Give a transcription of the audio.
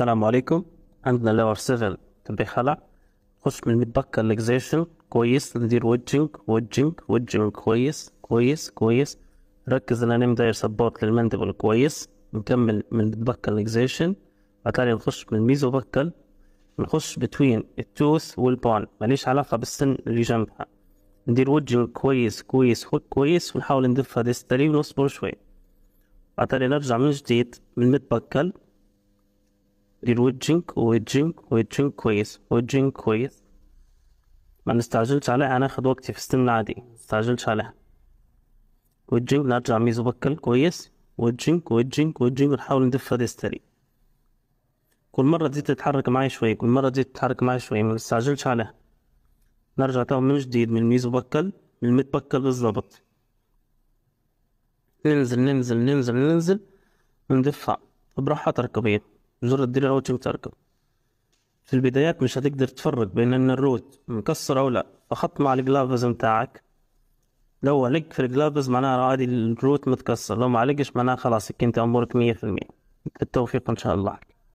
السلام عليكم عندنا لور 7 تبي خلع نخش من الميد باك الاكزيشن كويس ندير ويدجنج ويدجنج ويدجنج كويس كويس كويس ركز ان انا داير سبورت للمندبل كويس نكمل من الميد باك بعد بعدين نخش من الميزو بكل نخش بتوين التوث والبون ماليش علاقه بالسن اللي جنبها ندير ويدجنج كويس كويس هوك كويس ونحاول ندفها ديستالي ونصبر شوي بعدين نرجع من جديد من الميد دير ويدجنج ويدجنج ويدجنج كويس ويدجنج كويس ما نستعجلش عليها هناخد وقتي في السن العادي نستعجلش عليها ويدجنج نرجع ميزو بكل كويس ويدجنج ويدجنج ويدجنج ونحاول ندفها ديستري كل مرة تزيد تتحرك معي شوية كل مرة تزيد تتحرك معي شوية ما نستعجلش عليها نرجع تاو من جديد من ميزو بكل من ميت بكل بالظبط ننزل ننزل ننزل ننزل وندفع براحة تركبية مجرد دير راوتنج تركب في البدايات مش هتقدر تفرق بين ان الروت مكسر او لا فحط مع الجلافز متاعك لو علق في الجلافز معناها عادي الروت متكسر لو ما علقش معناها خلاص انت امورك مية في المية بالتوفيق ان شاء الله